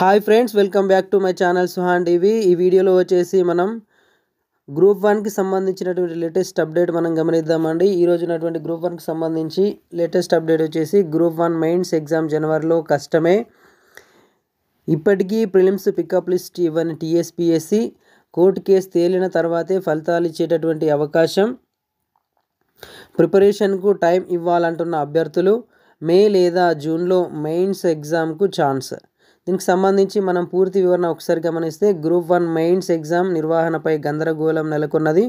hi friends welcome back to my channel Suhan TV ఈ వీడియోలో వచ్చేసి మనం గ్రూప్ వన్కి సంబంధించినటువంటి లేటెస్ట్ అప్డేట్ మనం గమనిద్దామండి ఈ రోజునటువంటి గ్రూప్ వన్కి సంబంధించి లేటెస్ట్ అప్డేట్ వచ్చేసి గ్రూప్ వన్ మెయిన్స్ ఎగ్జామ్ జనవరిలో కష్టమే ఇప్పటికీ ప్రిలిమ్స్ పికప్ లిస్ట్ ఇవ్వని టీఎస్పిఎస్సి కోర్టు కేసు తేలిన తర్వాతే ఫలితాలు ఇచ్చేటటువంటి అవకాశం ప్రిపరేషన్కు టైం ఇవ్వాలంటున్న అభ్యర్థులు మే లేదా జూన్లో మెయిన్స్ ఎగ్జామ్కు ఛాన్స్ దీనికి సంబంధించి మనం పూర్తి వివరణ ఒకసారి గమనిస్తే గ్రూప్ వన్ మెయిన్స్ ఎగ్జామ్ నిర్వహణపై గందరగోళం నెలకొన్నది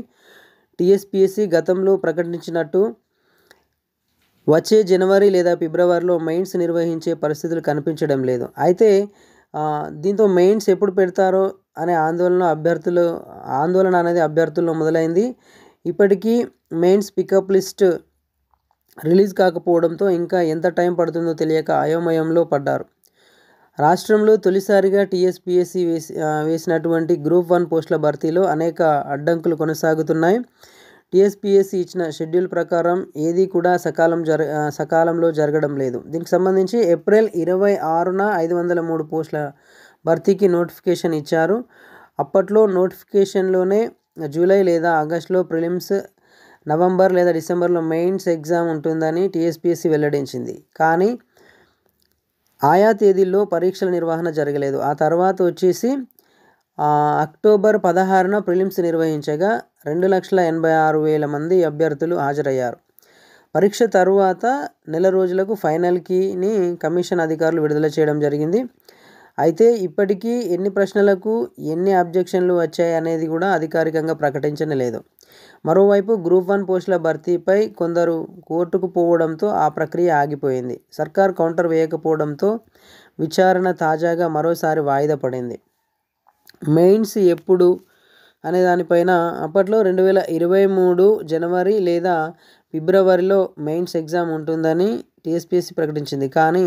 టీఎస్పీఎస్సీ గతంలో ప్రకటించినట్టు వచ్చే జనవరి లేదా ఫిబ్రవరిలో మెయిన్స్ నిర్వహించే పరిస్థితులు కనిపించడం లేదు అయితే దీంతో మెయిన్స్ ఎప్పుడు పెడతారో అనే ఆందోళన అభ్యర్థులు ఆందోళన అనేది అభ్యర్థుల్లో మొదలైంది ఇప్పటికీ మెయిన్స్ పికప్ లిస్ట్ రిలీజ్ కాకపోవడంతో ఇంకా ఎంత టైం పడుతుందో తెలియక అయోమయంలో పడ్డారు రాష్ట్రంలో తొలిసారిగా టీఎస్పిఎస్సి వేసి వేసినటువంటి గ్రూప్ వన్ పోస్టుల భర్తీలో అనేక అడ్డంకులు కొనసాగుతున్నాయి టీఎస్పిఎస్సి ఇచ్చిన షెడ్యూల్ ప్రకారం ఏది కూడా సకాలం జర సకాలంలో జరగడం లేదు దీనికి సంబంధించి ఏప్రిల్ ఇరవై ఆరున ఐదు వందల మూడు పోస్టుల భర్తీకి నోటిఫికేషన్ ఇచ్చారు అప్పట్లో నోటిఫికేషన్లోనే జూలై లేదా ఆగస్టులో ప్రిలిమ్స్ నవంబర్ లేదా డిసెంబర్లో మెయిన్స్ ఎగ్జామ్ ఉంటుందని టీఎస్పిఎస్సి వెల్లడించింది కానీ ఆయా తేదీల్లో పరీక్షల నిర్వహణ జరగలేదు ఆ తర్వాత వచ్చేసి అక్టోబర్ పదహారున ప్రిలిమ్స్ నిర్వహించగా రెండు లక్షల ఎనభై ఆరు వేల మంది అభ్యర్థులు హాజరయ్యారు పరీక్ష తరువాత నెల రోజులకు ఫైనల్కిని కమిషన్ అధికారులు విడుదల చేయడం జరిగింది అయితే ఇప్పటికీ ఎన్ని ప్రశ్నలకు ఎన్ని అబ్జెక్షన్లు వచ్చాయి అనేది కూడా అధికారికంగా ప్రకటించడం లేదు మరోవైపు గ్రూప్ వన్ పోస్టుల భర్తీపై కొందరు కోర్టుకు పోవడంతో ఆ ప్రక్రియ ఆగిపోయింది సర్కార్ కౌంటర్ వేయకపోవడంతో విచారణ తాజాగా మరోసారి వాయిదా పడింది మెయిన్స్ ఎప్పుడు అనే దానిపైన అప్పట్లో రెండు వేల ఇరవై మూడు జనవరి లేదా ఫిబ్రవరిలో మెయిన్స్ ఎగ్జామ్ ఉంటుందని టీఎస్పీఎస్సీ ప్రకటించింది కానీ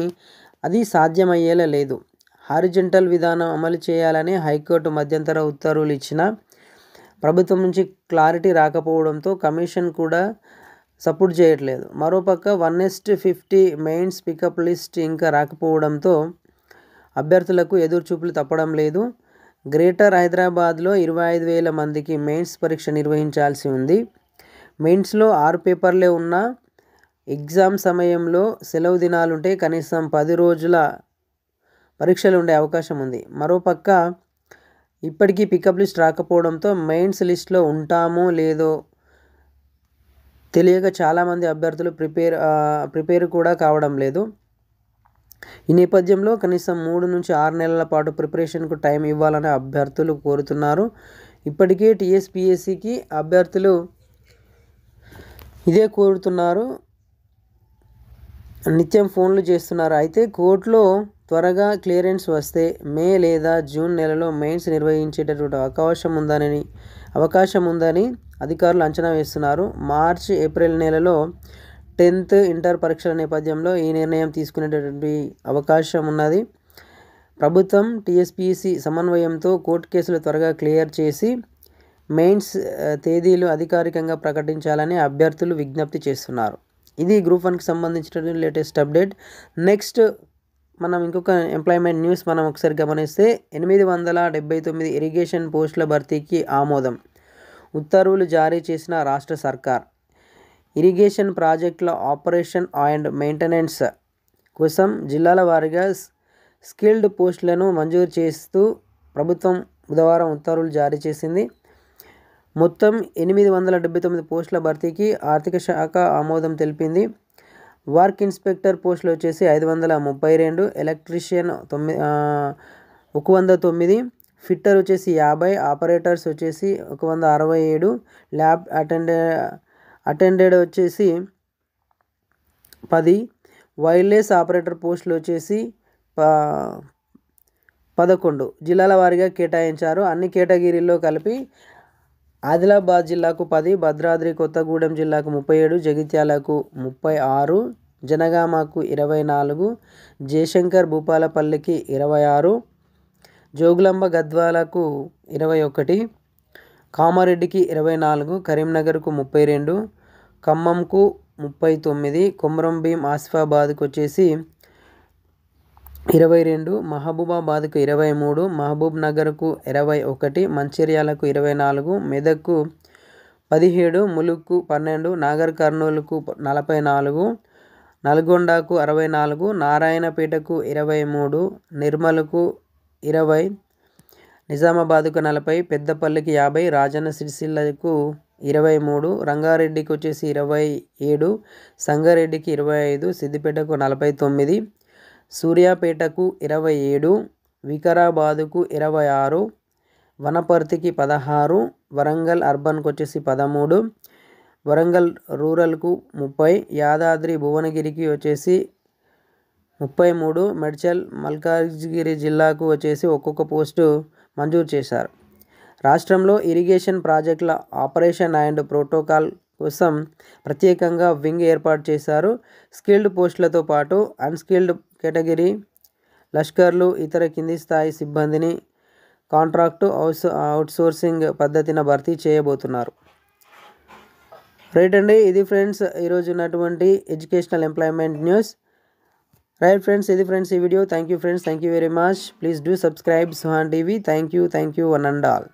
అది సాధ్యమయ్యేలా లేదు హారిజెంటల్ విధానం అమలు చేయాలని హైకోర్టు మధ్యంతర ఉత్తర్వులు ఇచ్చిన ప్రభుత్వం నుంచి క్లారిటీ రాకపోవడంతో కమిషన్ కూడా సపోర్ట్ చేయట్లేదు మరోపక్క వన్ ఎస్ట్ ఫిఫ్టీ మెయిన్స్ పికప్ లిస్ట్ ఇంకా రాకపోవడంతో అభ్యర్థులకు ఎదురుచూపులు తప్పడం లేదు గ్రేటర్ హైదరాబాద్లో ఇరవై ఐదు వేల మందికి మెయిన్స్ పరీక్ష నిర్వహించాల్సి ఉంది మెయిన్స్లో ఆరు పేపర్లే ఉన్న ఎగ్జామ్ సమయంలో సెలవు దినాలుంటే కనీసం పది రోజుల పరీక్షలు ఉండే అవకాశం ఉంది మరోపక్క ఇప్పటికీ పికప్ లిస్ట్ రాకపోవడంతో మెయిన్స్ లిస్ట్లో ఉంటామో లేదో తెలియక చాలామంది అభ్యర్థులు ప్రిపేర్ ప్రిపేర్ కూడా కావడం లేదు ఈ నేపథ్యంలో కనీసం మూడు నుంచి ఆరు నెలల పాటు ప్రిపరేషన్కు టైం ఇవ్వాలని అభ్యర్థులు కోరుతున్నారు ఇప్పటికే టీఎస్పిఎస్సికి అభ్యర్థులు ఇదే కోరుతున్నారు నిత్యం ఫోన్లు చేస్తున్నారు అయితే కోర్టులో త్వరగా క్లియరెన్స్ వస్తే మే లేదా జూన్ నెలలో మెయిన్స్ నిర్వహించేటటువంటి అవకాశం ఉందని అవకాశం ఉందని అధికారులు అంచనా వేస్తున్నారు మార్చ్ ఏప్రిల్ నెలలో టెన్త్ ఇంటర్ పరీక్షల నేపథ్యంలో ఈ నిర్ణయం తీసుకునేటటువంటి అవకాశం ఉన్నది ప్రభుత్వం టీఎస్పీసీ సమన్వయంతో కోర్టు కేసులు త్వరగా క్లియర్ చేసి మెయిన్స్ తేదీలు అధికారికంగా ప్రకటించాలని అభ్యర్థులు విజ్ఞప్తి చేస్తున్నారు ఇది గ్రూప్ వన్కి సంబంధించినటువంటి లేటెస్ట్ అప్డేట్ నెక్స్ట్ మనం ఇంకొక ఎంప్లాయ్మెంట్ న్యూస్ మనం ఒకసారి గమనిస్తే ఎనిమిది వందల డెబ్బై తొమ్మిది ఇరిగేషన్ పోస్టుల భర్తీకి ఆమోదం ఉత్తర్వులు జారీ చేసిన రాష్ట్ర సర్కార్ ఇరిగేషన్ ప్రాజెక్టుల ఆపరేషన్ అండ్ మెయింటెనెన్స్ కోసం జిల్లాల వారీగా స్కిల్డ్ పోస్టులను మంజూరు చేస్తూ ప్రభుత్వం బుధవారం ఉత్తర్వులు జారీ చేసింది మొత్తం ఎనిమిది వందల డెబ్బై తొమ్మిది పోస్టుల భర్తీకి ఆర్థిక శాఖ ఆమోదం తెలిపింది వర్క్ ఇన్స్పెక్టర్ పోస్టులు వచ్చేసి ఐదు వందల ముప్పై రెండు ఎలక్ట్రీషియన్ తొమ్మిది ఒక వంద తొమ్మిది ఫిట్టర్ వచ్చేసి యాభై ఆపరేటర్స్ వచ్చేసి ఒక వంద అరవై ఏడు ల్యాబ్ అటెండే అటెండెడ్ వచ్చేసి పది వైర్లెస్ ఆపరేటర్ పోస్టులు వచ్చేసి పదకొండు జిల్లాల వారీగా కేటాయించారు అన్ని కేటగిరీల్లో కలిపి ఆదిలాబాద్ జిల్లాకు పది భద్రాద్రి కొత్తగూడెం జిల్లాకు ముప్పై ఏడు జగిత్యాలకు ముప్పై ఆరు జనగామకు ఇరవై నాలుగు జయశంకర్ భూపాలపల్లికి ఇరవై ఆరు జోగులాంబ గద్వాలకు ఇరవై ఒకటి కామారెడ్డికి ఇరవై నాలుగు కరీంనగర్కు ముప్పై రెండు ఖమ్మంకు ముప్పై తొమ్మిది కొమరం భీం ఆసిఫాబాద్కు వచ్చేసి ఇరవై రెండు మహబూబాబాద్కు ఇరవై మూడు మహబూబ్ నగర్కు ఇరవై ఒకటి మంచిర్యాలకు ఇరవై నాలుగు మెదక్కు పదిహేడు ములుక్కు పన్నెండు నాగర్ కర్నూలుకు నలభై నాలుగు నల్గొండకు అరవై నాలుగు నారాయణపేటకు ఇరవై మూడు నిర్మల్కు ఇరవై నిజామాబాద్కు నలభై పెద్దపల్లికి యాభై రాజన్న సిరిసిల్లకు ఇరవై మూడు రంగారెడ్డికి వచ్చేసి ఇరవై ఏడు సంగారెడ్డికి ఇరవై ఐదు సిద్దిపేటకు నలభై తొమ్మిది సూర్యాపేటకు ఇరవై ఏడు వికారాబాదుకు ఇరవై ఆరు వనపర్తికి పదహారు వరంగల్ అర్బన్కు వచ్చేసి పదమూడు వరంగల్ రూరల్కు ముప్పై యాదాద్రి భువనగిరికి వచ్చేసి ముప్పై మూడు మెడ్చల్ మల్కాజ్గిరి జిల్లాకు వచ్చేసి ఒక్కొక్క పోస్టు మంజూరు చేశారు రాష్ట్రంలో ఇరిగేషన్ ప్రాజెక్టుల ఆపరేషన్ అండ్ ప్రోటోకాల్ కోసం ప్రత్యేకంగా వింగ్ ఏర్పాటు చేశారు స్కిల్డ్ పోస్టులతో పాటు అన్స్కిల్డ్ కేటగిరీ లష్కర్లు ఇతర కింది స్థాయి సిబ్బందిని కాంట్రాక్టు అవుట్సో అవుట్సోర్సింగ్ పద్ధతిన భర్తీ చేయబోతున్నారు రైట్ అండి ఇది ఫ్రెండ్స్ ఈరోజు ఉన్నటువంటి educational employment news right friends ఇది ఫ్రెండ్స్ ఈ video thank you friends thank you very much please do subscribe Suhan TV thank you thank you one and all